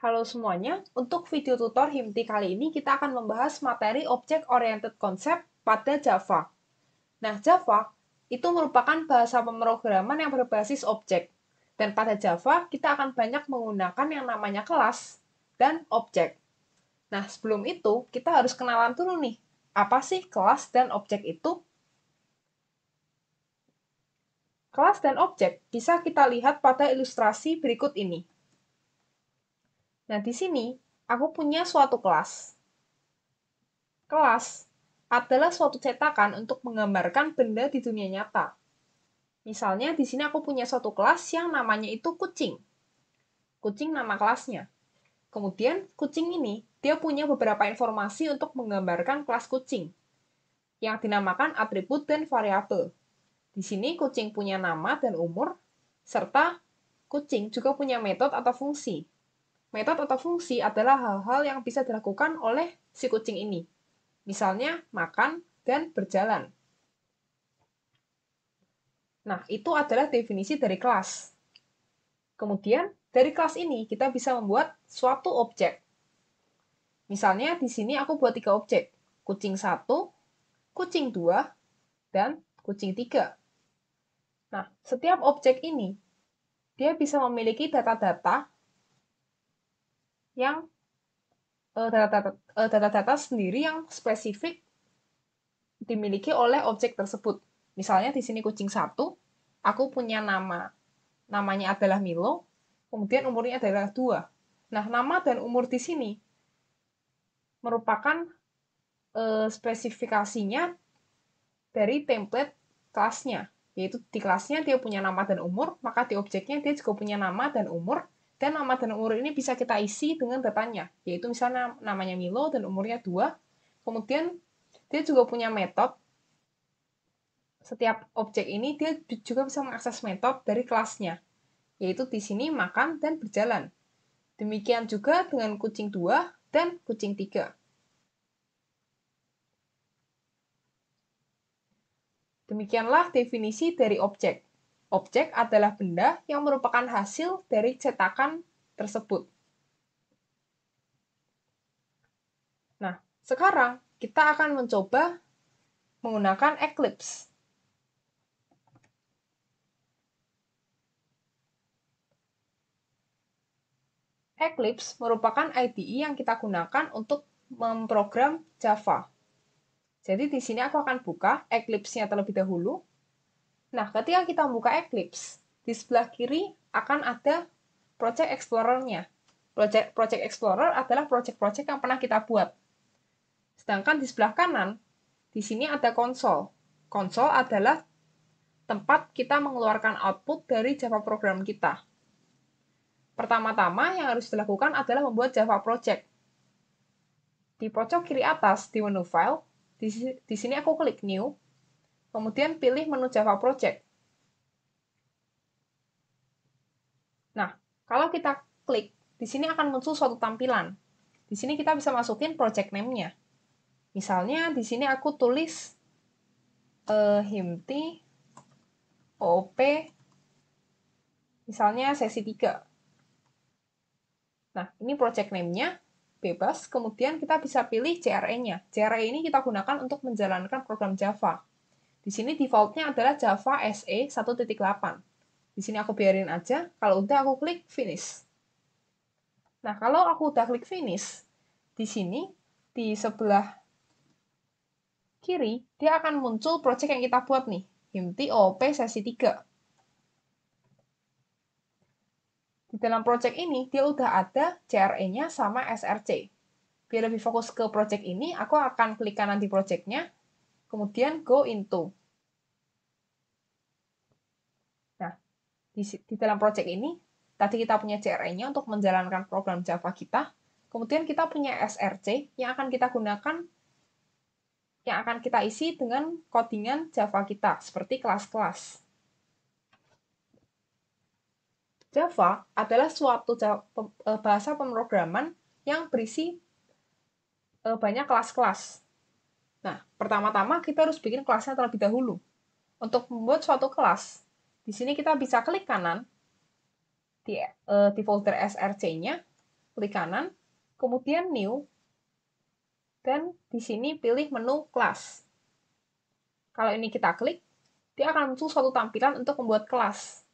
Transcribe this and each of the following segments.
Halo semuanya, untuk video tutor HIMTI kali ini kita akan membahas materi Object Oriented Concept pada Java. Nah, Java itu merupakan bahasa pemrograman yang berbasis objek. Dan pada Java, kita akan banyak menggunakan yang namanya kelas dan objek. Nah, sebelum itu, kita harus kenalan dulu nih. Apa sih kelas dan objek itu? Kelas dan objek bisa kita lihat pada ilustrasi berikut ini. Nah, di sini aku punya suatu kelas. Kelas adalah suatu cetakan untuk menggambarkan benda di dunia nyata. Misalnya di sini aku punya suatu kelas yang namanya itu kucing. Kucing nama kelasnya. Kemudian kucing ini dia punya beberapa informasi untuk menggambarkan kelas kucing yang dinamakan atribut dan variabel. Di sini kucing punya nama dan umur serta kucing juga punya metode atau fungsi Metode atau fungsi adalah hal-hal yang bisa dilakukan oleh si kucing ini. Misalnya, makan dan berjalan. Nah, itu adalah definisi dari kelas. Kemudian, dari kelas ini kita bisa membuat suatu objek. Misalnya, di sini aku buat tiga objek. Kucing satu, kucing dua, dan kucing tiga. Nah, setiap objek ini, dia bisa memiliki data-data yang eh, eh, data-data sendiri yang spesifik dimiliki oleh objek tersebut. Misalnya di sini kucing satu, aku punya nama. Namanya adalah Milo, kemudian umurnya adalah dua. Nah, nama dan umur di sini merupakan eh, spesifikasinya dari template kelasnya. Yaitu di kelasnya dia punya nama dan umur, maka di objeknya dia juga punya nama dan umur, dan nama dan umur ini bisa kita isi dengan datanya, yaitu misalnya namanya Milo dan umurnya 2. Kemudian dia juga punya metode. Setiap objek ini dia juga bisa mengakses metode dari kelasnya, yaitu di sini makan dan berjalan. Demikian juga dengan kucing 2 dan kucing 3. Demikianlah definisi dari objek. Objek adalah benda yang merupakan hasil dari cetakan tersebut. Nah, sekarang kita akan mencoba menggunakan Eclipse. Eclipse merupakan IDE yang kita gunakan untuk memprogram Java. Jadi di sini aku akan buka Eclipse-nya terlebih dahulu. Nah, ketika kita membuka Eclipse, di sebelah kiri akan ada Project Explorer-nya. Project, Project Explorer adalah project-project yang pernah kita buat. Sedangkan di sebelah kanan, di sini ada konsol. Konsol adalah tempat kita mengeluarkan output dari Java program kita. Pertama-tama yang harus dilakukan adalah membuat Java project. Di pojok kiri atas di menu file, di, di sini aku klik new, Kemudian pilih menu Java Project. Nah, kalau kita klik, di sini akan muncul suatu tampilan. Di sini kita bisa masukin project name-nya. Misalnya di sini aku tulis uh, himti OP misalnya sesi 3. Nah, ini project name-nya bebas, kemudian kita bisa pilih CRE-nya. CRE ini kita gunakan untuk menjalankan program Java. Di sini defaultnya adalah Java SE 1.8. Di sini aku biarin aja, kalau udah aku klik finish. Nah, kalau aku udah klik finish, di sini, di sebelah kiri, dia akan muncul project yang kita buat nih, Himti OP sesi 3. Di dalam project ini, dia udah ada CRE-nya sama SRC. Biar lebih fokus ke project ini, aku akan klik kanan di projectnya, kemudian go into. Nah, di, di dalam project ini, tadi kita punya CRI-nya untuk menjalankan program Java kita, kemudian kita punya SRC yang akan kita gunakan, yang akan kita isi dengan codingan Java kita, seperti kelas-kelas. Java adalah suatu eh, bahasa pemrograman yang berisi eh, banyak kelas-kelas Nah, pertama-tama kita harus bikin kelasnya terlebih dahulu. Untuk membuat suatu kelas, di sini kita bisa klik kanan di, uh, di folder SRC-nya, klik kanan, kemudian new, dan di sini pilih menu kelas. Kalau ini kita klik, dia akan muncul suatu tampilan untuk membuat kelas.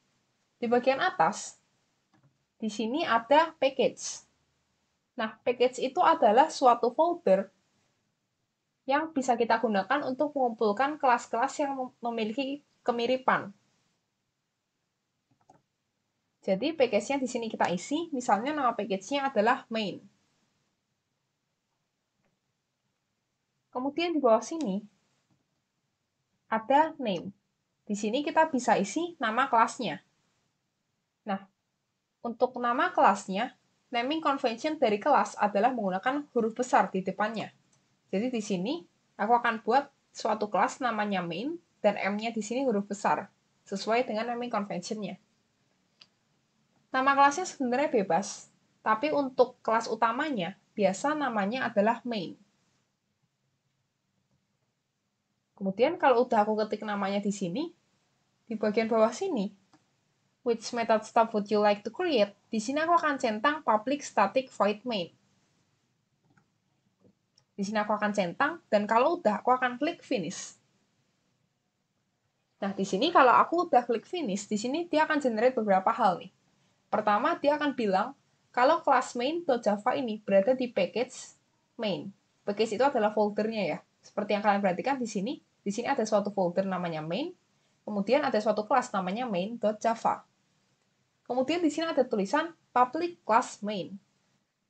Di bagian atas, di sini ada package. Nah, package itu adalah suatu folder yang bisa kita gunakan untuk mengumpulkan kelas-kelas yang memiliki kemiripan. Jadi package-nya di sini kita isi, misalnya nama package-nya adalah main. Kemudian di bawah sini ada name. Di sini kita bisa isi nama kelasnya. Nah, untuk nama kelasnya, naming convention dari kelas adalah menggunakan huruf besar di depannya. Jadi di sini aku akan buat suatu kelas namanya main dan M-nya di sini huruf besar sesuai dengan naming convention-nya. Nama kelasnya sebenarnya bebas, tapi untuk kelas utamanya biasa namanya adalah main. Kemudian kalau udah aku ketik namanya di sini, di bagian bawah sini, which method stub would you like to create? Di sini aku akan centang public static void main. Di sini aku akan centang, dan kalau udah, aku akan klik finish. Nah, di sini kalau aku udah klik finish, di sini dia akan generate beberapa hal nih. Pertama, dia akan bilang, kalau kelas main.java ini berada di package main. Package itu adalah foldernya ya. Seperti yang kalian perhatikan di sini, di sini ada suatu folder namanya main, kemudian ada suatu kelas namanya main.java. Kemudian di sini ada tulisan public class main.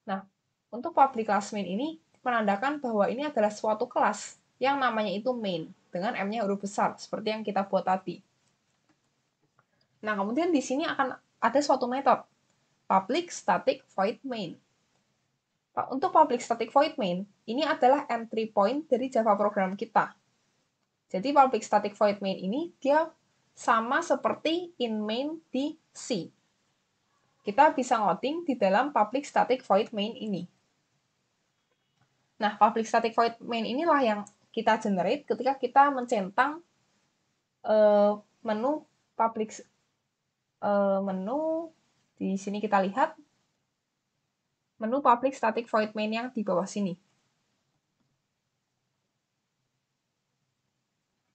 Nah, untuk public class main ini, menandakan bahwa ini adalah suatu kelas yang namanya itu main dengan M-nya huruf besar seperti yang kita buat tadi. Nah, kemudian di sini akan ada suatu metode public static void main. Untuk public static void main, ini adalah entry point dari Java program kita. Jadi public static void main ini dia sama seperti in main di C. Kita bisa ngoding di dalam public static void main ini. Nah, public static void main inilah yang kita generate ketika kita mencentang uh, menu public uh, menu di sini kita lihat menu public static void main yang di bawah sini.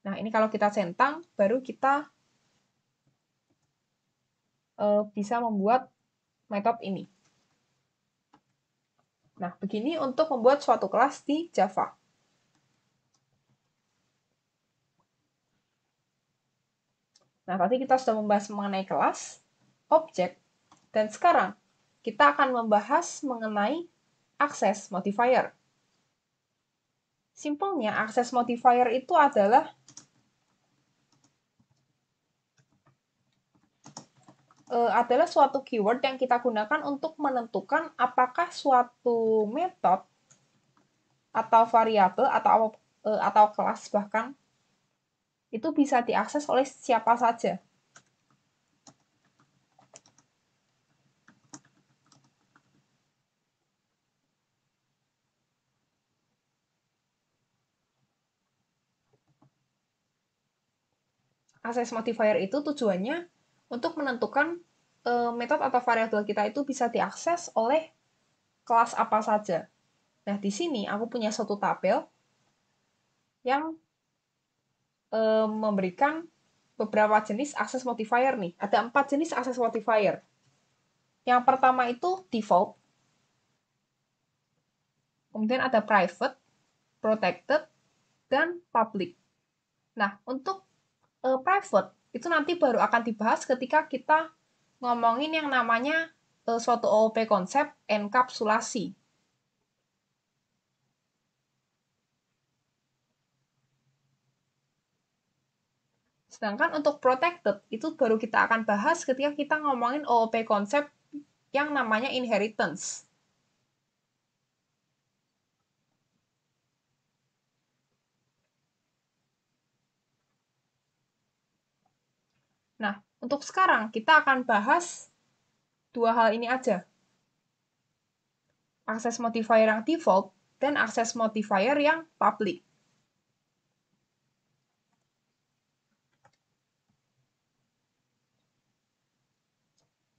Nah, ini kalau kita centang, baru kita uh, bisa membuat metode ini. Nah, begini untuk membuat suatu kelas di Java. Nah, tadi kita sudah membahas mengenai kelas, objek, dan sekarang kita akan membahas mengenai akses modifier. Simpelnya, akses modifier itu adalah Eh, adalah suatu keyword yang kita gunakan untuk menentukan apakah suatu metode atau variabel atau eh, atau kelas bahkan itu bisa diakses oleh siapa saja. Akses modifier itu tujuannya untuk menentukan uh, metode atau variabel kita itu bisa diakses oleh kelas apa saja. Nah, di sini aku punya satu tabel yang eh, memberikan beberapa jenis akses modifier nih. Ada empat jenis akses modifier. Yang pertama itu default, kemudian ada private, protected, dan public. Nah, untuk uh, private itu nanti baru akan dibahas ketika kita ngomongin yang namanya uh, suatu OOP konsep enkapsulasi. Sedangkan untuk protected itu baru kita akan bahas ketika kita ngomongin OOP konsep yang namanya inheritance. Untuk sekarang, kita akan bahas dua hal ini aja. Akses modifier yang default dan akses modifier yang public.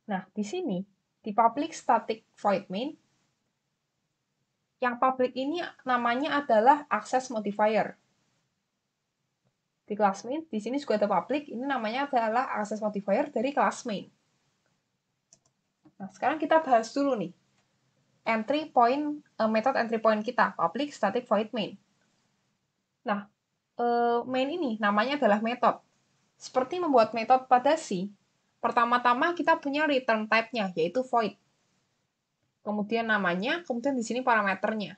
Nah, di sini, di public static void main, yang public ini namanya adalah akses modifier di classmate. Di sini juga ada public. Ini namanya adalah access modifier dari classmate. Nah, sekarang kita bahas dulu nih. Entry point, uh, method entry point kita, public static void main. Nah, uh, main ini namanya adalah method. Seperti membuat method pada si pertama-tama kita punya return type-nya, yaitu void. Kemudian namanya, kemudian di sini parameternya.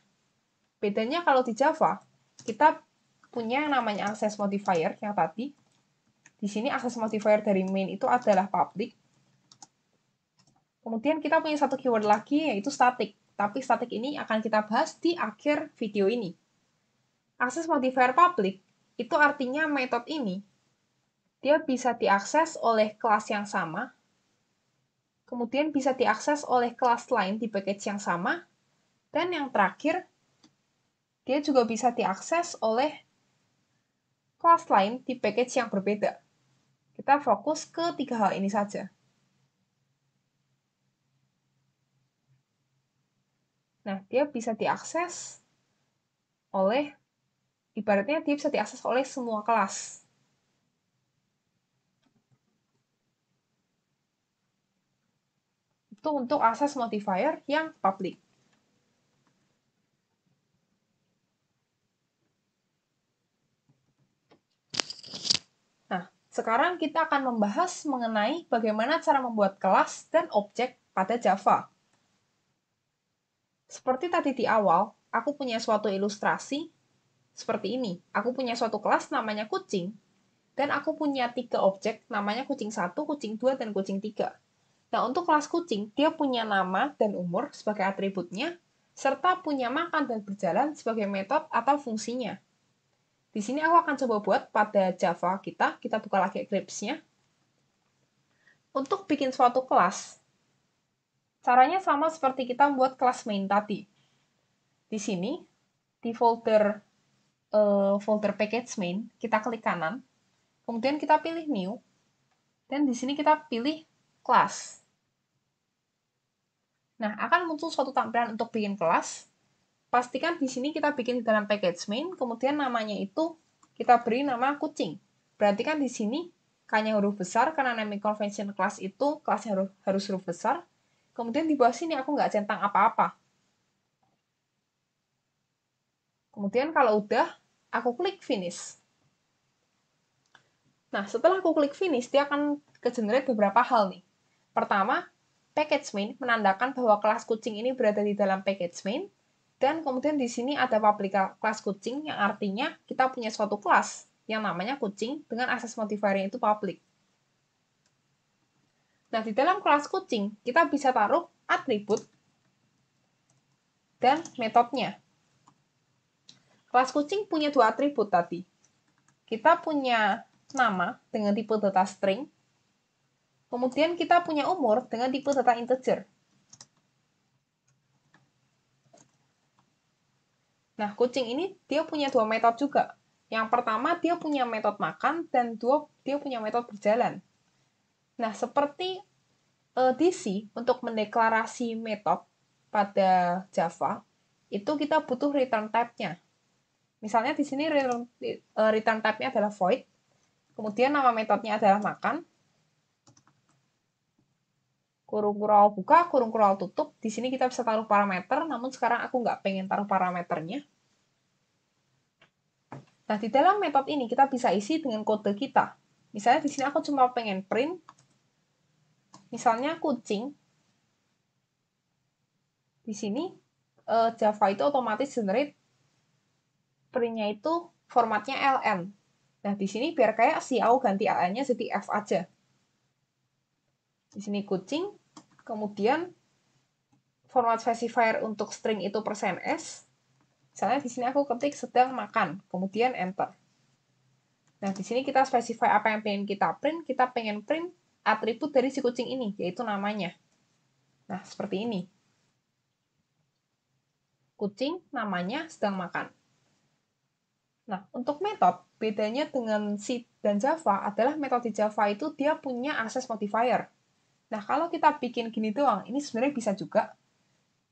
Bedanya kalau di Java, kita punya yang namanya access modifier yang tadi. Di sini access modifier dari main itu adalah public. Kemudian kita punya satu keyword lagi yaitu static. Tapi static ini akan kita bahas di akhir video ini. access modifier public itu artinya metode ini dia bisa diakses oleh kelas yang sama, kemudian bisa diakses oleh kelas lain di package yang sama, dan yang terakhir, dia juga bisa diakses oleh kelas lain di package yang berbeda. Kita fokus ke tiga hal ini saja. Nah, dia bisa diakses oleh, ibaratnya dia bisa diakses oleh semua kelas. Itu untuk akses modifier yang public. Sekarang kita akan membahas mengenai bagaimana cara membuat kelas dan objek pada Java. Seperti tadi di awal, aku punya suatu ilustrasi seperti ini. Aku punya suatu kelas namanya kucing, dan aku punya tiga objek namanya kucing satu, kucing dua, dan kucing tiga. Nah, untuk kelas kucing, dia punya nama dan umur sebagai atributnya, serta punya makan dan berjalan sebagai metode atau fungsinya. Di sini aku akan coba buat pada Java kita, kita buka lagi Eclipse-nya. Untuk bikin suatu kelas, caranya sama seperti kita membuat kelas main tadi. Di sini, di folder uh, folder package main, kita klik kanan, kemudian kita pilih new, dan di sini kita pilih kelas. Nah, akan muncul suatu tampilan untuk bikin kelas, pastikan di sini kita bikin dalam package main, kemudian namanya itu kita beri nama kucing. Berarti kan di sini K-nya huruf besar karena naming convention class itu kelasnya harus, harus huruf besar. Kemudian di bawah sini aku nggak centang apa-apa. Kemudian kalau udah, aku klik finish. Nah, setelah aku klik finish, dia akan ke-generate beberapa hal nih. Pertama, package main menandakan bahwa kelas kucing ini berada di dalam package main. Dan kemudian di sini ada public class kucing yang artinya kita punya suatu kelas yang namanya kucing dengan akses modifier itu public. Nah, di dalam kelas kucing kita bisa taruh atribut dan metodenya. Kelas kucing punya dua atribut tadi. Kita punya nama dengan tipe data string, kemudian kita punya umur dengan tipe data integer. Nah, kucing ini dia punya dua metode juga. Yang pertama, dia punya metode makan dan dua dia punya metode berjalan. Nah, seperti uh, eh, DC untuk mendeklarasi metode pada Java, itu kita butuh return type-nya. Misalnya di sini return, eh, return type-nya adalah void, kemudian nama metodenya adalah makan, kurung kural buka, kurung kural tutup. Di sini kita bisa taruh parameter, namun sekarang aku nggak pengen taruh parameternya. Nah, di dalam metode ini kita bisa isi dengan kode kita. Misalnya di sini aku cuma pengen print, misalnya kucing. Di sini eh, Java itu otomatis generate printnya itu formatnya LN. Nah, di sini biar kayak si aku ganti LN-nya jadi F aja. Di sini kucing, Kemudian format specifier untuk string itu persen %s. Misalnya di sini aku ketik sedang makan, kemudian enter. Nah, di sini kita specify apa yang pengen kita print. Kita pengen print atribut dari si kucing ini, yaitu namanya. Nah, seperti ini. Kucing namanya sedang makan. Nah, untuk metode, bedanya dengan C dan Java adalah metode Java itu dia punya access modifier. Nah, kalau kita bikin gini doang, ini sebenarnya bisa juga.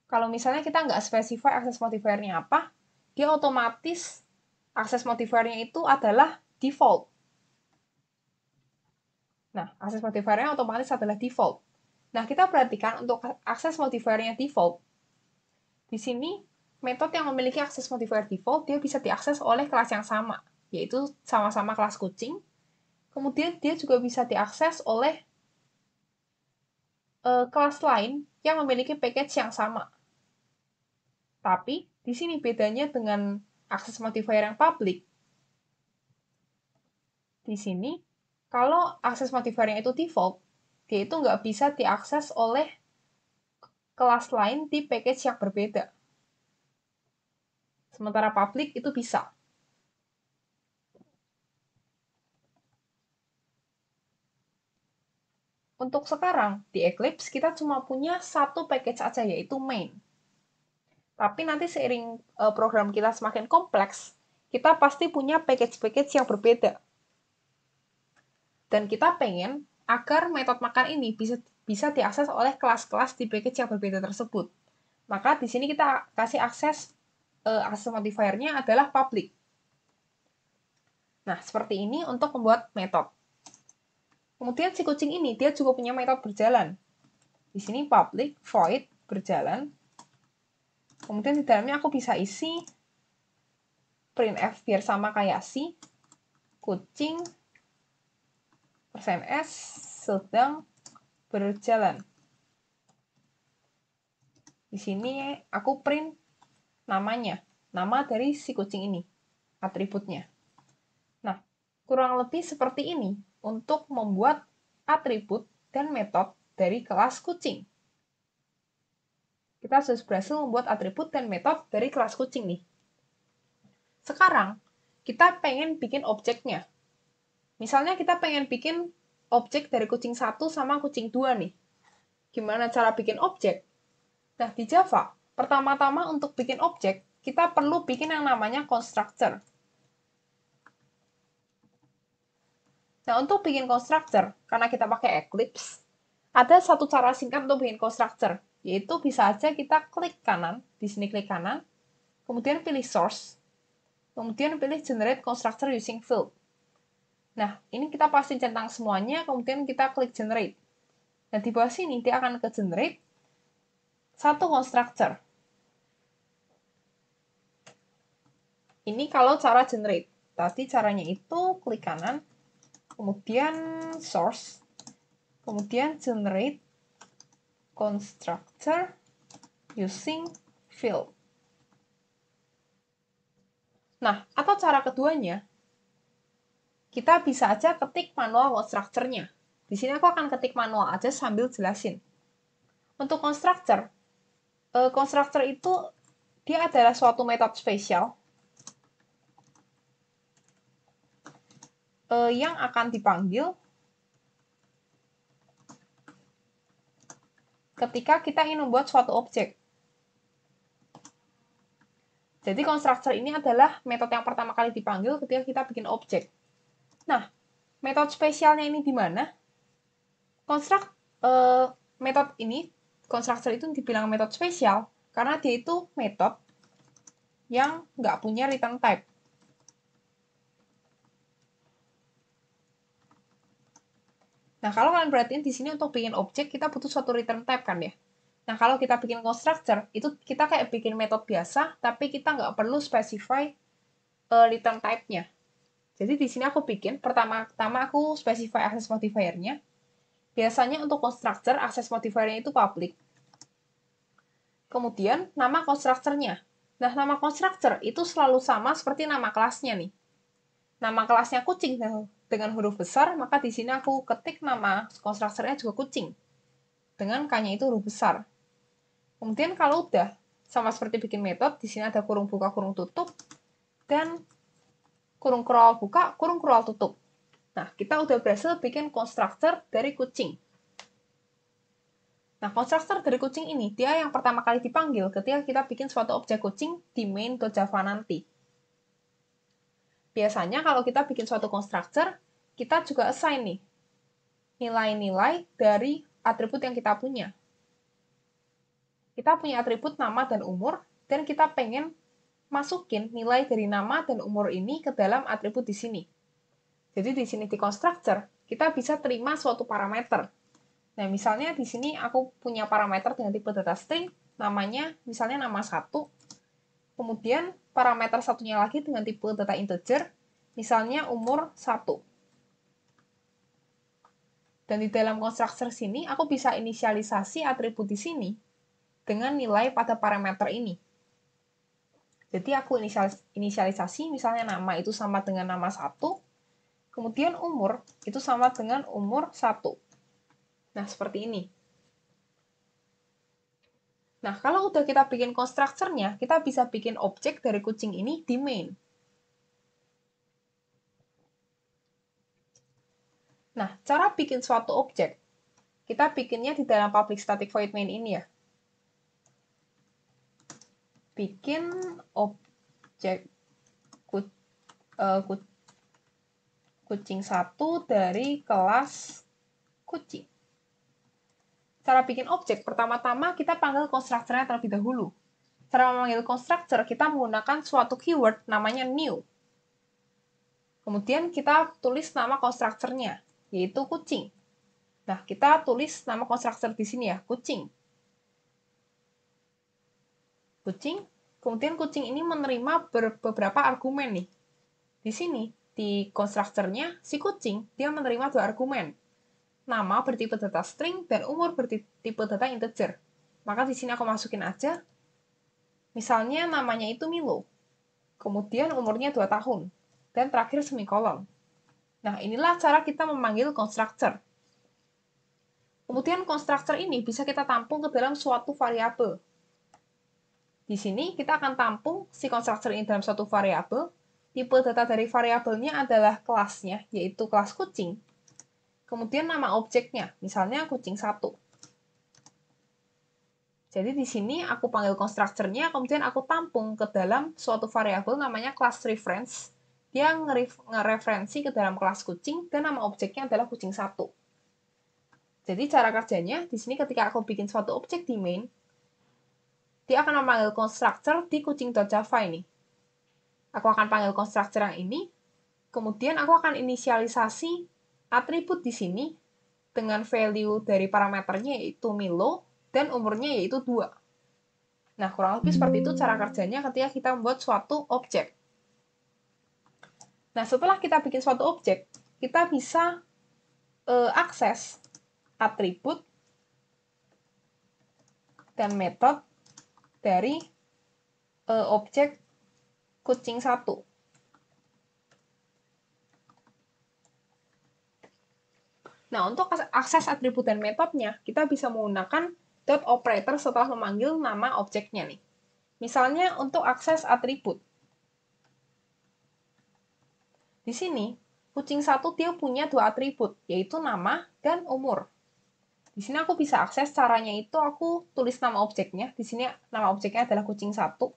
Kalau misalnya kita nggak specify akses modifier-nya apa, dia otomatis akses modifier-nya itu adalah default. Nah, akses modifier-nya otomatis adalah default. Nah, kita perhatikan untuk akses modifier-nya default. Di sini, metode yang memiliki akses modifier default, dia bisa diakses oleh kelas yang sama, yaitu sama-sama kelas kucing. Kemudian, dia juga bisa diakses oleh uh, kelas lain yang memiliki package yang sama. Tapi di sini bedanya dengan akses modifier yang public. Di sini, kalau akses modifier yang itu default, dia itu nggak bisa diakses oleh kelas lain di package yang berbeda. Sementara public itu bisa. Untuk sekarang, di Eclipse kita cuma punya satu package aja, yaitu main. Tapi nanti seiring eh, program kita semakin kompleks, kita pasti punya package-package yang berbeda. Dan kita pengen agar metode makan ini bisa bisa diakses oleh kelas-kelas di package yang berbeda tersebut. Maka di sini kita kasih akses uh, akses modifier-nya adalah public. Nah, seperti ini untuk membuat metode. Kemudian si kucing ini dia juga punya metode berjalan. Di sini public void berjalan. Kemudian di dalamnya aku bisa isi print f biar sama kayak si kucing persen %s sedang berjalan. Di sini aku print namanya, nama dari si kucing ini, atributnya. Nah, kurang lebih seperti ini untuk membuat atribut dan metode dari kelas kucing. Kita sudah berhasil membuat atribut dan metode dari kelas kucing nih. Sekarang, kita pengen bikin objeknya. Misalnya kita pengen bikin objek dari kucing satu sama kucing dua nih. Gimana cara bikin objek? Nah, di Java, pertama-tama untuk bikin objek, kita perlu bikin yang namanya constructor. Nah, untuk bikin constructor, karena kita pakai Eclipse, ada satu cara singkat untuk bikin constructor, yaitu bisa aja kita klik kanan, di sini klik kanan, kemudian pilih source, kemudian pilih generate constructor using field. Nah, ini kita pasti centang semuanya, kemudian kita klik generate. Nah, di bawah sini dia akan ke generate satu constructor. Ini kalau cara generate. Tadi caranya itu klik kanan, kemudian source, kemudian generate constructor using field. Nah, atau cara keduanya, kita bisa aja ketik manual constructor-nya. Di sini aku akan ketik manual aja sambil jelasin. Untuk constructor, eh, constructor itu dia adalah suatu metode spesial uh, yang akan dipanggil ketika kita ingin membuat suatu objek. Jadi constructor ini adalah metode yang pertama kali dipanggil ketika kita bikin objek. Nah, metode spesialnya ini di mana? Construct uh, metode ini constructor itu dibilang metode spesial karena dia itu metode yang nggak punya return type. Nah, kalau kalian perhatiin di sini untuk bikin objek, kita butuh suatu return type kan ya. Nah, kalau kita bikin constructor, itu kita kayak bikin metode biasa, tapi kita nggak perlu specify uh, return type-nya. Jadi di sini aku bikin, pertama-tama aku specify access modifier-nya. Biasanya untuk constructor, access modifier-nya itu public. Kemudian, nama constructor-nya. Nah, nama constructor itu selalu sama seperti nama kelasnya nih. Nama kelasnya kucing, dengan huruf besar, maka di sini aku ketik nama konstruktornya juga kucing. Dengan K-nya itu huruf besar. Kemudian kalau udah, sama seperti bikin metode, di sini ada kurung buka, kurung tutup, dan kurung kroal buka, kurung kroal tutup. Nah, kita udah berhasil bikin konstruktor dari kucing. Nah, konstruktor dari kucing ini, dia yang pertama kali dipanggil ketika kita bikin suatu objek kucing di main.java nanti. Biasanya kalau kita bikin suatu constructor, kita juga assign nih nilai-nilai dari atribut yang kita punya. Kita punya atribut nama dan umur, dan kita pengen masukin nilai dari nama dan umur ini ke dalam atribut di sini. Jadi di sini di constructor, kita bisa terima suatu parameter. Nah, misalnya di sini aku punya parameter dengan tipe data string, namanya misalnya nama satu. Kemudian parameter satunya lagi dengan tipe data integer, misalnya umur 1. Dan di dalam konstruktor sini, aku bisa inisialisasi atribut di sini dengan nilai pada parameter ini. Jadi aku inisialisasi misalnya nama itu sama dengan nama 1, kemudian umur itu sama dengan umur 1. Nah, seperti ini. Nah, kalau udah kita bikin konstrukturnya, kita bisa bikin objek dari kucing ini di main. Nah, cara bikin suatu objek, kita bikinnya di dalam public static void main ini ya. Bikin objek eh, kucing satu dari kelas kucing. Cara bikin objek, pertama-tama kita panggil konstrukturnya terlebih dahulu. Cara memanggil konstruktor, kita menggunakan suatu keyword namanya new. Kemudian kita tulis nama konstrukturnya yaitu kucing. Nah, kita tulis nama konstruktor di sini ya, kucing. Kucing, kemudian kucing ini menerima beberapa argumen nih. Di sini, di konstrukturnya si kucing, dia menerima dua argumen nama bertipe data string dan umur bertipe data integer. Maka di sini aku masukin aja. Misalnya namanya itu Milo. Kemudian umurnya 2 tahun. Dan terakhir semikolon. Nah, inilah cara kita memanggil constructor. Kemudian constructor ini bisa kita tampung ke dalam suatu variabel. Di sini kita akan tampung si constructor ini dalam suatu variabel. Tipe data dari variabelnya adalah kelasnya, yaitu kelas kucing Kemudian nama objeknya, misalnya kucing satu. Jadi di sini aku panggil constructor kemudian aku tampung ke dalam suatu variabel namanya class reference. Dia ngereferensi ke dalam kelas kucing dan nama objeknya adalah kucing satu. Jadi cara kerjanya di sini ketika aku bikin suatu objek di main, dia akan memanggil constructor di kucing Java ini. Aku akan panggil constructor yang ini, kemudian aku akan inisialisasi atribut di sini dengan value dari parameternya yaitu Milo dan umurnya yaitu 2. Nah, kurang lebih seperti itu cara kerjanya ketika kita membuat suatu objek. Nah, setelah kita bikin suatu objek, kita bisa uh, akses atribut dan metode dari uh, objek kucing satu. Nah, untuk akses atribut dan metodenya, kita bisa menggunakan dot operator setelah memanggil nama objeknya nih. Misalnya untuk akses atribut. Di sini, kucing satu dia punya dua atribut, yaitu nama dan umur. Di sini aku bisa akses caranya itu aku tulis nama objeknya. Di sini nama objeknya adalah kucing satu.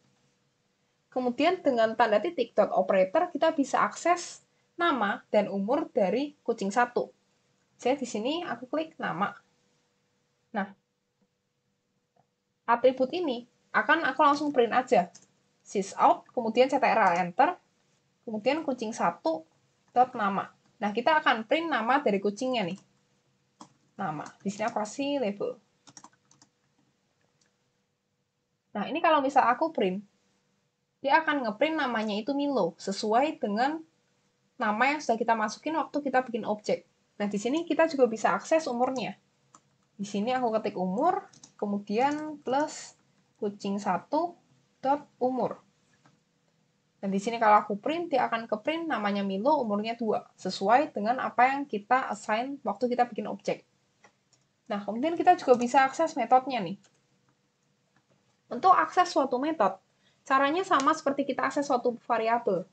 Kemudian dengan tanda titik dot operator kita bisa akses nama dan umur dari kucing satu saya di sini aku klik nama. Nah, atribut ini akan aku langsung print aja. out, kemudian CTRL Enter, kemudian kucing satu, dot nama. Nah, kita akan print nama dari kucingnya nih. Nama. Di sini aku kasih label. Nah, ini kalau misal aku print, dia akan ngeprint namanya itu Milo sesuai dengan nama yang sudah kita masukin waktu kita bikin objek. Nah, di sini kita juga bisa akses umurnya. Di sini aku ketik umur, kemudian plus kucing satu dot umur. Dan nah, di sini kalau aku print, dia akan ke print namanya Milo, umurnya 2, sesuai dengan apa yang kita assign waktu kita bikin objek. Nah, kemudian kita juga bisa akses metodenya nih. Untuk akses suatu metode, caranya sama seperti kita akses suatu variabel.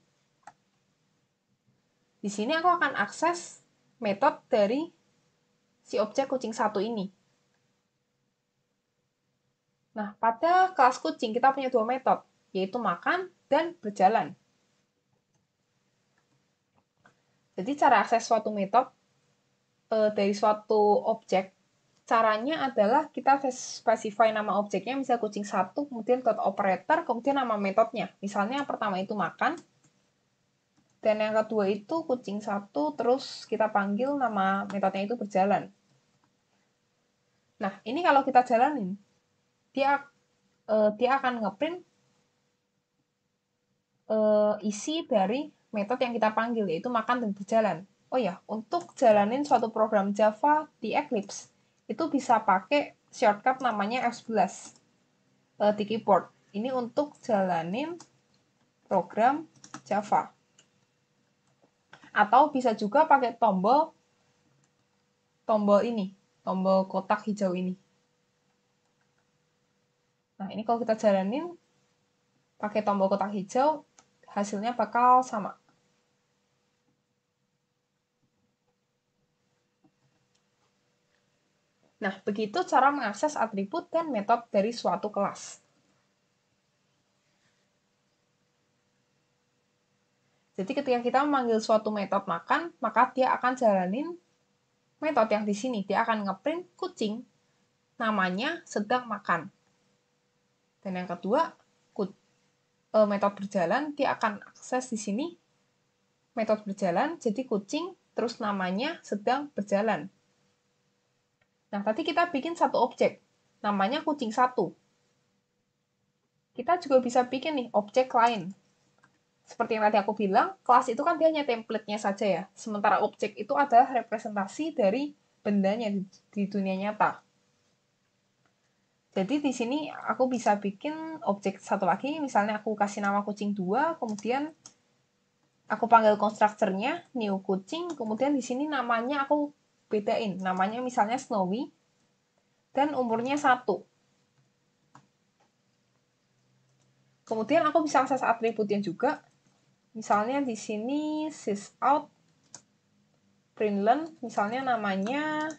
Di sini aku akan akses metode dari si objek kucing satu ini. Nah, pada kelas kucing kita punya dua metode, yaitu makan dan berjalan. Jadi cara akses suatu metode e, eh, dari suatu objek, caranya adalah kita specify nama objeknya, misalnya kucing satu, kemudian dot operator, kemudian nama metodenya. Misalnya yang pertama itu makan, dan yang kedua itu kucing satu, terus kita panggil nama metodenya itu berjalan. Nah, ini kalau kita jalanin, dia uh, dia akan ngeprint uh, isi dari metode yang kita panggil, yaitu makan dan berjalan. Oh ya, untuk jalanin suatu program Java di Eclipse, itu bisa pakai shortcut namanya F11 uh, eh, di keyboard. Ini untuk jalanin program Java atau bisa juga pakai tombol tombol ini, tombol kotak hijau ini. Nah, ini kalau kita jalanin pakai tombol kotak hijau, hasilnya bakal sama. Nah, begitu cara mengakses atribut dan metode dari suatu kelas. Jadi ketika kita memanggil suatu metode makan, maka dia akan jalanin metode yang di sini. Dia akan ngeprint kucing namanya sedang makan. Dan yang kedua, e, metode berjalan dia akan akses di sini metode berjalan jadi kucing terus namanya sedang berjalan. Nah, tadi kita bikin satu objek namanya kucing satu. Kita juga bisa bikin nih objek lain seperti yang tadi aku bilang, kelas itu kan dia hanya template-nya saja ya. Sementara objek itu adalah representasi dari bendanya di dunia nyata. Jadi di sini aku bisa bikin objek satu lagi, misalnya aku kasih nama kucing dua, kemudian aku panggil konstrukturnya new kucing, kemudian di sini namanya aku bedain, namanya misalnya Snowy, dan umurnya satu. Kemudian aku bisa akses atributnya juga, Misalnya di sini print println, misalnya namanya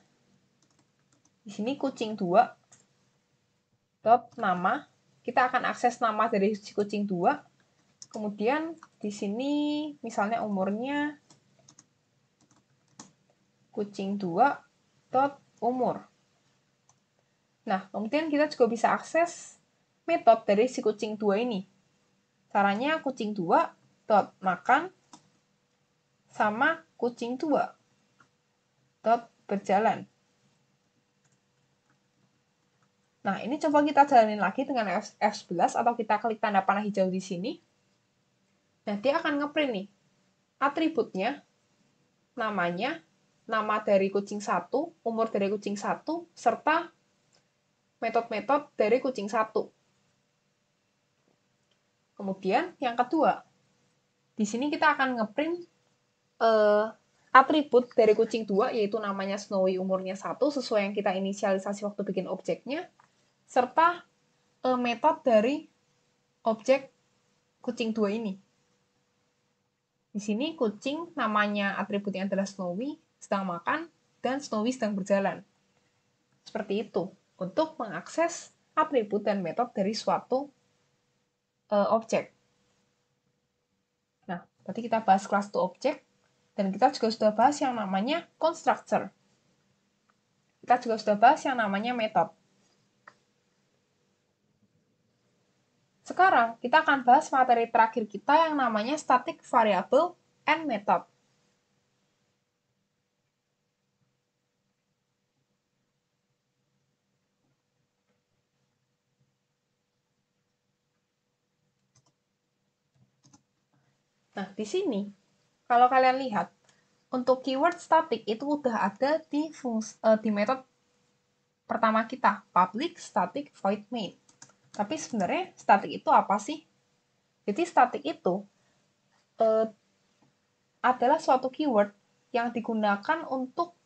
di sini kucing 2 dot nama. Kita akan akses nama dari si kucing 2. Kemudian di sini misalnya umurnya kucing 2 dot umur. Nah, kemudian kita juga bisa akses metode dari si kucing 2 ini. Caranya kucing 2 dot makan sama kucing tua dot berjalan. Nah, ini coba kita jalanin lagi dengan F F11 atau kita klik tanda panah hijau di sini. Nah, dia akan ngeprint nih atributnya, namanya, nama dari kucing satu, umur dari kucing satu, serta metode-metode dari kucing satu. Kemudian yang kedua, di sini kita akan ngeprint uh, atribut dari kucing dua yaitu namanya Snowy umurnya satu sesuai yang kita inisialisasi waktu bikin objeknya serta uh, metode dari objek kucing dua ini. Di sini kucing namanya atributnya adalah Snowy sedang makan dan Snowy sedang berjalan. Seperti itu untuk mengakses atribut dan metode dari suatu uh, objek. Tadi kita bahas kelas to object, dan kita juga sudah bahas yang namanya constructor. Kita juga sudah bahas yang namanya method. Sekarang, kita akan bahas materi terakhir kita yang namanya static variable and method. Nah, di sini, kalau kalian lihat, untuk keyword static itu udah ada di, fungsi uh, eh, di metode pertama kita, public static void main. Tapi sebenarnya static itu apa sih? Jadi static itu uh, adalah suatu keyword yang digunakan untuk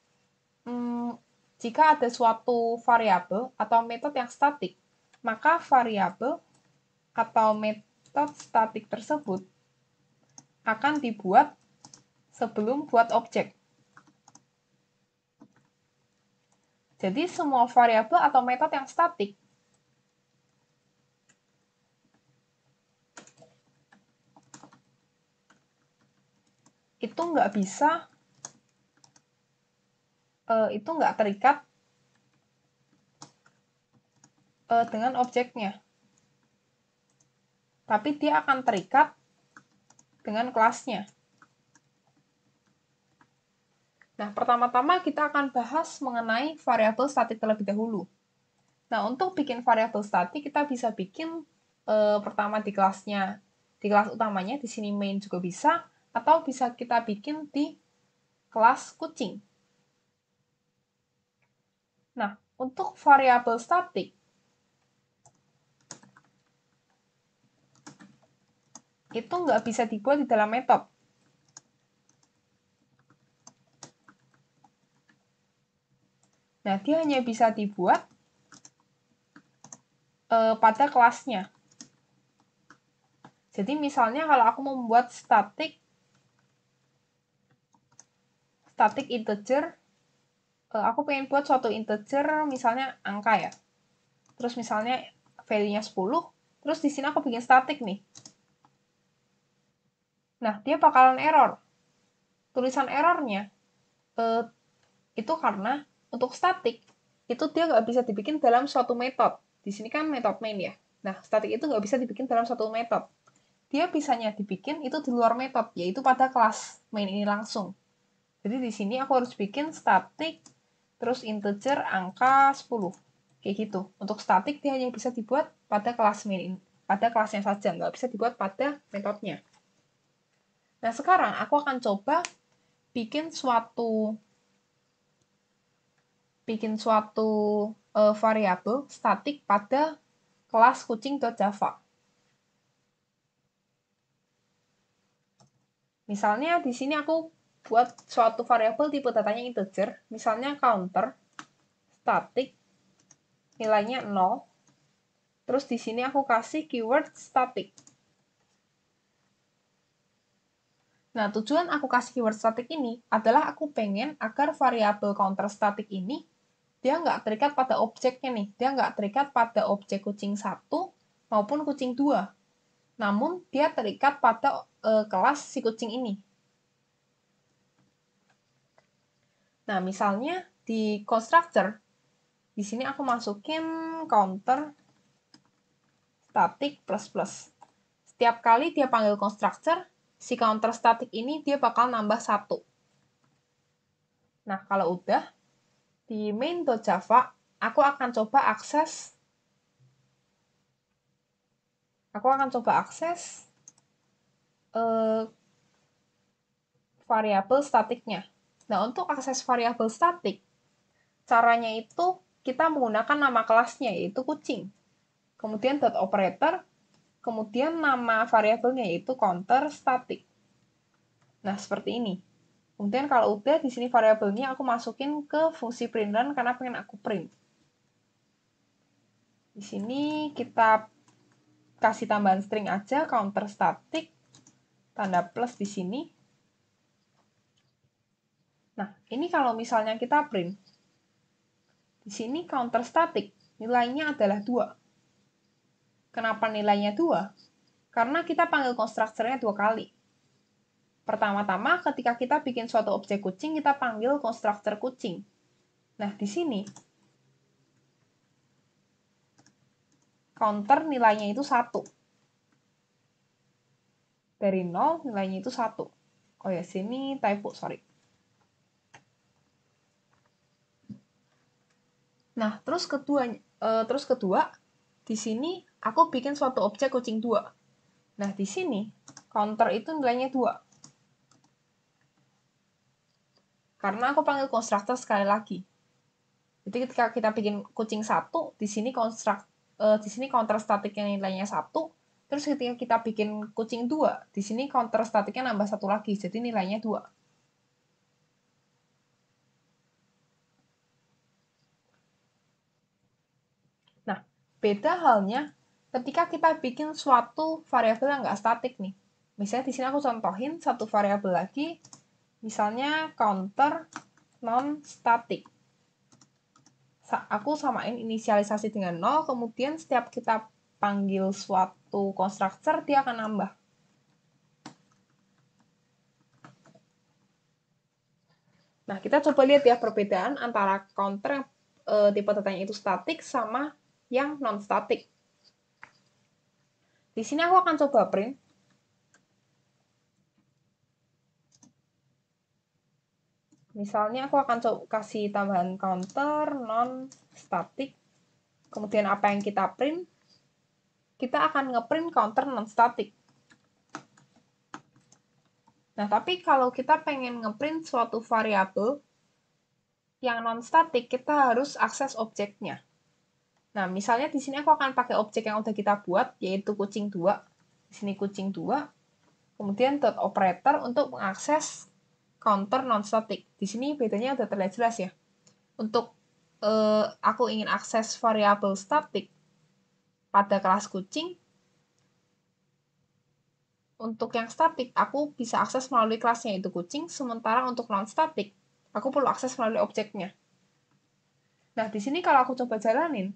um, jika ada suatu variabel atau metode yang static maka variabel atau metode static tersebut akan dibuat sebelum buat objek. Jadi semua variabel atau metode yang statik itu nggak bisa eh, itu nggak terikat eh, dengan objeknya tapi dia akan terikat dengan kelasnya. Nah, pertama-tama kita akan bahas mengenai variabel statik terlebih dahulu. Nah, untuk bikin variabel statik, kita bisa bikin e, pertama di kelasnya, di kelas utamanya, di sini main juga bisa, atau bisa kita bikin di kelas kucing. Nah, untuk variabel statik, itu nggak bisa dibuat di dalam metode. Nah, dia hanya bisa dibuat e, pada kelasnya. Jadi, misalnya kalau aku membuat static static integer, e, aku pengen buat suatu integer, misalnya angka ya. Terus misalnya value-nya 10, terus di sini aku bikin static nih. Nah, dia bakalan error. Tulisan errornya eh, itu karena untuk static itu dia nggak bisa dibikin dalam suatu metode. Di sini kan metode main ya. Nah, static itu nggak bisa dibikin dalam suatu metode. Dia bisanya dibikin itu di luar metode, yaitu pada kelas main ini langsung. Jadi di sini aku harus bikin static, terus integer angka 10. Kayak gitu. Untuk static dia hanya bisa dibuat pada kelas main, pada kelasnya saja, nggak bisa dibuat pada metodenya. Nah, sekarang aku akan coba bikin suatu bikin suatu uh, variabel statik pada kelas kucing Java Misalnya di sini aku buat suatu variabel tipe datanya integer, misalnya counter statik nilainya 0. Terus di sini aku kasih keyword statik. Nah, tujuan aku kasih keyword statik ini adalah aku pengen agar variabel counter statik ini dia nggak terikat pada objeknya nih, dia nggak terikat pada objek kucing satu maupun kucing dua Namun, dia terikat pada e, kelas si kucing ini. Nah, misalnya di constructor, di sini aku masukin counter static plus plus. Setiap kali dia panggil constructor, si counter static ini dia bakal nambah satu. Nah, kalau udah, di main.java, aku akan coba akses aku akan coba akses uh, variabel statiknya. Nah, untuk akses variabel statik, caranya itu kita menggunakan nama kelasnya, yaitu kucing. Kemudian dot operator, Kemudian nama variabelnya yaitu counter static. Nah, seperti ini. Kemudian kalau udah, di sini variabelnya aku masukin ke fungsi print run karena pengen aku print. Di sini kita kasih tambahan string aja, counter static, tanda plus di sini. Nah, ini kalau misalnya kita print. Di sini counter static, nilainya adalah 2. Kenapa nilainya dua? Karena kita panggil konstruktornya dua kali. Pertama-tama, ketika kita bikin suatu objek kucing, kita panggil konstruktor kucing. Nah, di sini, counter nilainya itu satu Dari nol nilainya itu satu Oh ya, sini typo, sorry. Nah, terus kedua, eh, terus kedua di sini, aku bikin suatu objek kucing dua. Nah, di sini, counter itu nilainya dua. Karena aku panggil konstruktor sekali lagi. Jadi ketika kita bikin kucing satu, di sini konstruk, uh, eh, di sini counter statiknya nilainya satu. Terus ketika kita bikin kucing dua, di sini counter statiknya nambah satu lagi, jadi nilainya dua. Beda halnya ketika kita bikin suatu variabel yang nggak statik nih. Misalnya di sini aku contohin satu variabel lagi, misalnya counter non static. Aku samain inisialisasi dengan 0, kemudian setiap kita panggil suatu constructor, dia akan nambah. Nah, kita coba lihat ya perbedaan antara counter e, tipe datanya itu statik sama yang non statik. Di sini aku akan coba print. Misalnya aku akan coba kasih tambahan counter non statik. Kemudian apa yang kita print? Kita akan ngeprint counter non statik. Nah, tapi kalau kita pengen ngeprint suatu variabel yang non statik, kita harus akses objeknya. Nah, misalnya di sini aku akan pakai objek yang udah kita buat, yaitu kucing 2. Di sini kucing 2. Kemudian dot operator untuk mengakses counter non-static. Di sini bedanya udah terlihat jelas ya. Untuk eh, aku ingin akses variabel static pada kelas kucing, untuk yang static, aku bisa akses melalui kelasnya itu kucing, sementara untuk non-static, aku perlu akses melalui objeknya. Nah, di sini kalau aku coba jalanin,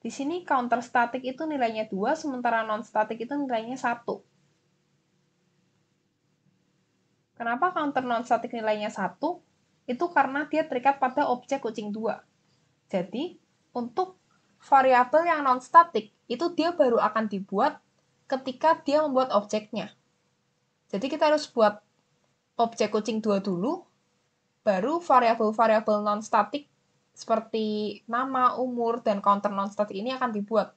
di sini counter static itu nilainya 2, sementara non static itu nilainya 1. Kenapa counter non static nilainya 1? Itu karena dia terikat pada objek kucing 2. Jadi, untuk variabel yang non static itu dia baru akan dibuat ketika dia membuat objeknya. Jadi kita harus buat objek kucing 2 dulu, baru variabel-variabel non static seperti nama, umur, dan counter non-static ini akan dibuat.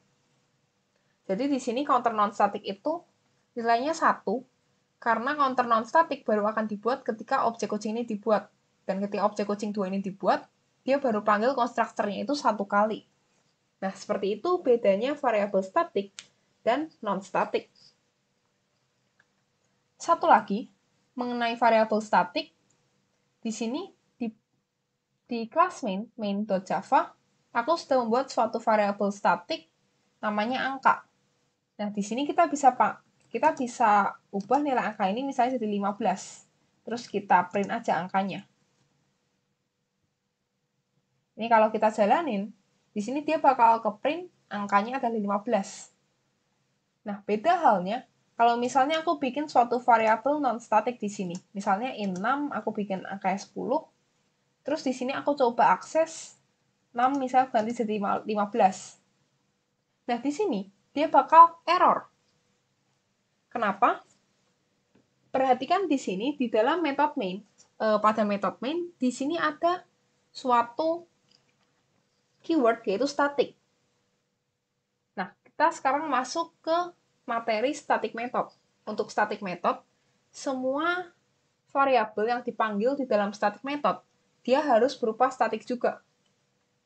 Jadi di sini counter non-static itu nilainya satu karena counter non-static baru akan dibuat ketika objek kucing ini dibuat. Dan ketika objek kucing dua ini dibuat, dia baru panggil konstruktornya itu satu kali. Nah, seperti itu bedanya variabel statik dan non-statik. Satu lagi, mengenai variabel statik, di sini di kelas main, main.java, aku sudah membuat suatu variabel statik namanya angka. Nah, di sini kita bisa pak kita bisa ubah nilai angka ini misalnya jadi 15. Terus kita print aja angkanya. Ini kalau kita jalanin, di sini dia bakal ke print angkanya adalah 15. Nah, beda halnya kalau misalnya aku bikin suatu variabel non static di sini. Misalnya in 6 aku bikin angka 10, Terus di sini aku coba akses 6 misal ganti jadi 15. Nah, di sini dia bakal error. Kenapa? Perhatikan di sini di dalam method main, eh, pada method main di sini ada suatu keyword yaitu static. Nah, kita sekarang masuk ke materi static method. Untuk static method, semua variabel yang dipanggil di dalam static method dia harus berupa statik juga.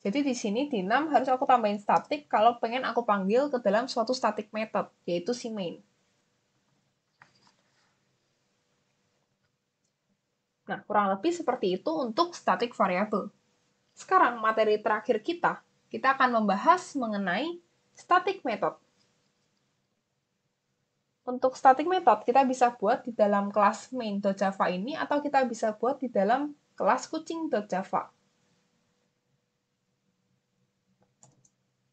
Jadi di sini dinam harus aku tambahin statik kalau pengen aku panggil ke dalam suatu static method, yaitu si main. Nah, kurang lebih seperti itu untuk static variable. Sekarang materi terakhir kita, kita akan membahas mengenai static method. Untuk static method, kita bisa buat di dalam kelas main.java ini atau kita bisa buat di dalam kelas kucing java.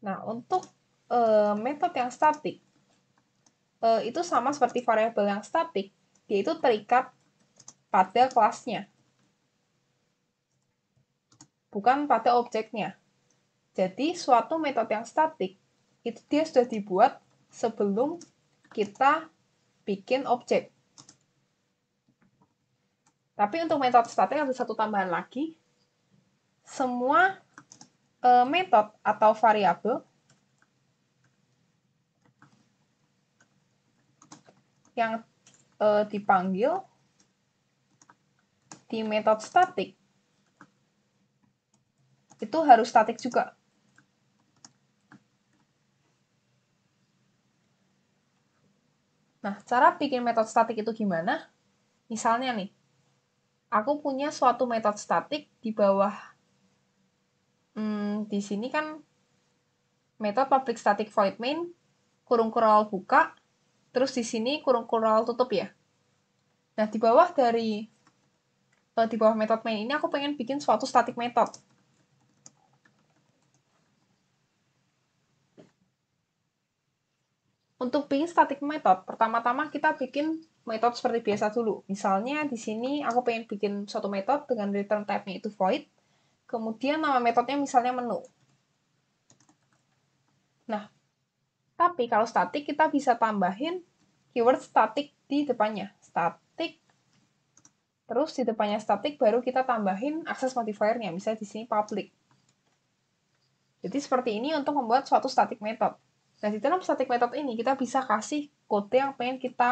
Nah, untuk e, metode yang statik, e, itu sama seperti variabel yang statik, yaitu terikat pada kelasnya, bukan pada objeknya. Jadi, suatu metode yang statik, itu dia sudah dibuat sebelum kita bikin objek. Tapi untuk metode statik ada satu tambahan lagi. Semua e, metode atau variabel yang e, dipanggil di metode statik itu harus statik juga. Nah, cara bikin metode statik itu gimana? Misalnya nih, aku punya suatu metode statik di bawah hmm, di sini kan metode public static void main kurung kurang buka terus di sini kurung kurang tutup ya nah di bawah dari eh, di bawah metode main ini aku pengen bikin suatu static metode Untuk bikin static method, pertama-tama kita bikin method seperti biasa dulu. Misalnya di sini aku pengen bikin suatu method dengan return type-nya itu void. Kemudian nama methodnya misalnya menu. Nah, tapi kalau static kita bisa tambahin keyword static di depannya. Static Terus di depannya static baru kita tambahin akses modifier-nya. misalnya di sini public. Jadi seperti ini untuk membuat suatu static method. Nah, di dalam static method ini kita bisa kasih kode yang pengen kita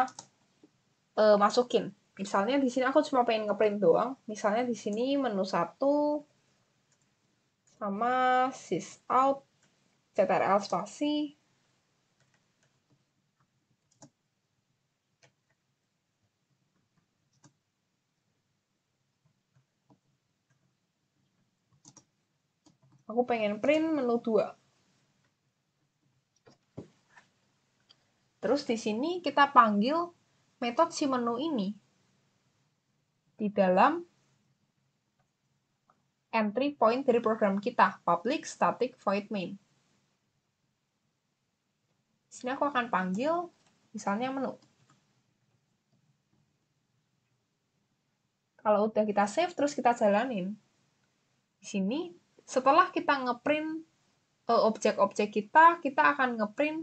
uh, masukin. Misalnya di sini aku cuma pengen ngeprint doang. Misalnya di sini menu 1 sama sys out CTRL spasi aku pengen print menu 2 Terus di sini kita panggil metode si menu ini di dalam entry point dari program kita, public static void main. Di sini aku akan panggil misalnya menu. Kalau udah kita save, terus kita jalanin. Di sini, setelah kita ngeprint eh, objek-objek kita, kita akan ngeprint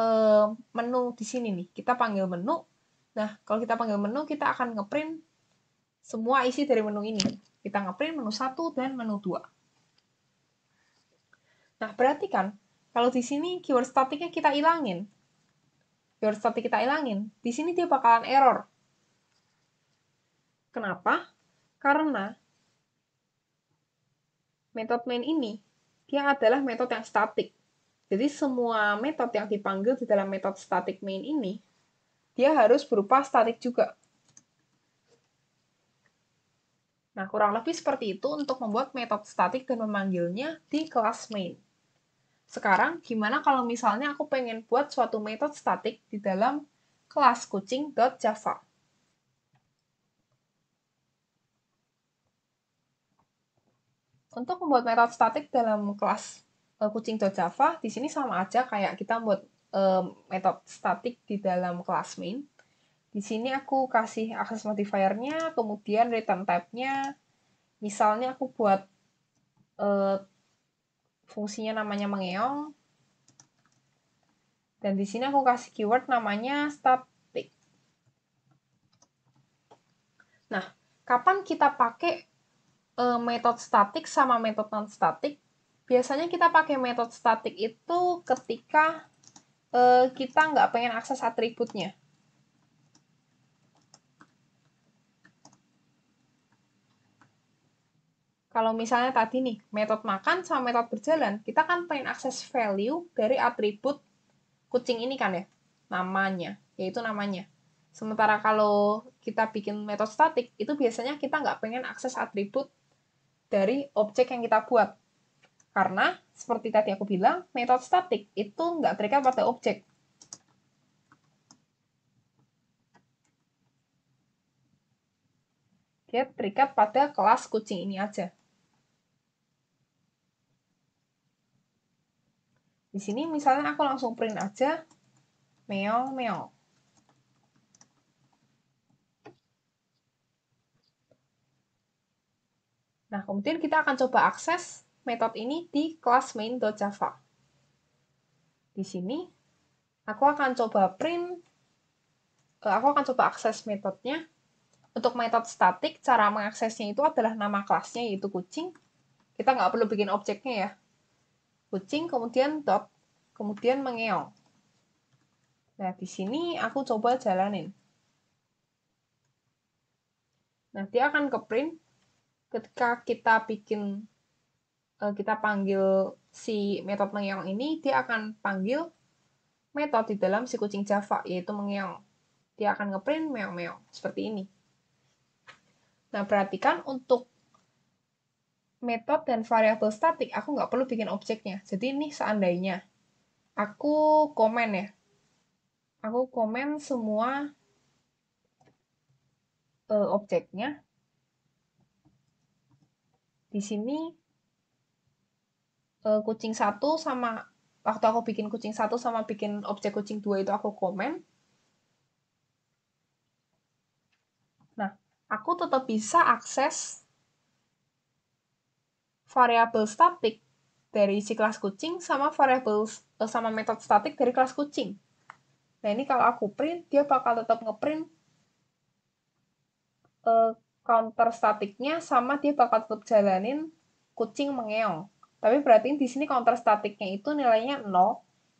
Eh, menu di sini nih. Kita panggil menu. Nah, kalau kita panggil menu, kita akan ngeprint semua isi dari menu ini. Kita ngeprint menu 1 dan menu 2. Nah, perhatikan, kalau di sini keyword statiknya kita ilangin. Keyword statik kita ilangin. Di sini dia bakalan error. Kenapa? Karena metode main ini, dia adalah metode yang statik. Jadi semua metode yang dipanggil di dalam metode static main ini, dia harus berupa static juga. Nah, kurang lebih seperti itu untuk membuat metode static dan memanggilnya di kelas main. Sekarang, gimana kalau misalnya aku pengen buat suatu metode static di dalam kelas kucing.java? Untuk membuat metode static dalam kelas Eh, kucing Java di sini sama aja kayak kita buat um, metode statik di dalam kelas main. Di sini aku kasih akses modifiernya, kemudian return type-nya. Misalnya aku buat uh, fungsinya namanya mengeong. Dan di sini aku kasih keyword namanya static. Nah, kapan kita pakai uh, metode static sama metode non static biasanya kita pakai metode statik itu ketika uh, kita nggak pengen akses atributnya. Kalau misalnya tadi nih, metode makan sama metode berjalan, kita kan pengen akses value dari atribut kucing ini kan ya, namanya, yaitu namanya. Sementara kalau kita bikin metode statik, itu biasanya kita nggak pengen akses atribut dari objek yang kita buat karena seperti tadi aku bilang, metode static itu nggak terikat pada objek. Dia terikat pada kelas kucing ini aja. Di sini misalnya aku langsung print aja meong meong. Nah, kemudian kita akan coba akses metode ini di kelas main.java. Di sini, aku akan coba print, eh, aku akan coba akses metodenya. Untuk metode statik, cara mengaksesnya itu adalah nama kelasnya yaitu kucing. Kita nggak perlu bikin objeknya ya. Kucing, kemudian dot, kemudian mengeong. Nah, di sini aku coba jalanin. Nah, dia akan ke-print ketika kita bikin Eh, kita panggil si metode mengeong ini, dia akan panggil metode di dalam si kucing Java, yaitu mengeong. Dia akan ngeprint meong-meong, seperti ini. Nah, perhatikan untuk metode dan variabel statik, aku nggak perlu bikin objeknya. Jadi ini seandainya. Aku komen ya. Aku komen semua uh, objeknya. Di sini uh, kucing satu sama waktu aku bikin kucing satu sama bikin objek kucing dua itu aku komen. Nah, aku tetap bisa akses variabel statik dari si kelas kucing sama variabel eh, sama metode statik dari kelas kucing. Nah, ini kalau aku print, dia bakal tetap ngeprint uh, counter statiknya sama dia bakal tetap jalanin kucing mengeong. Tapi berarti di sini counter statiknya itu nilainya 0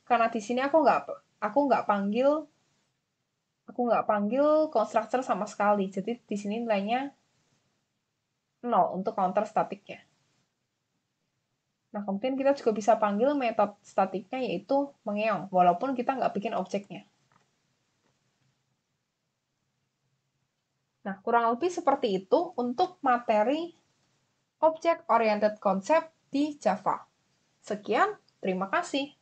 karena di sini aku nggak aku nggak panggil aku nggak panggil constructor sama sekali. Jadi di sini nilainya 0 untuk counter statiknya. Nah, kemudian kita juga bisa panggil metode statiknya yaitu mengeong, walaupun kita nggak bikin objeknya. Nah, kurang lebih seperti itu untuk materi Object Oriented Concept di Java. Sekian, terima kasih.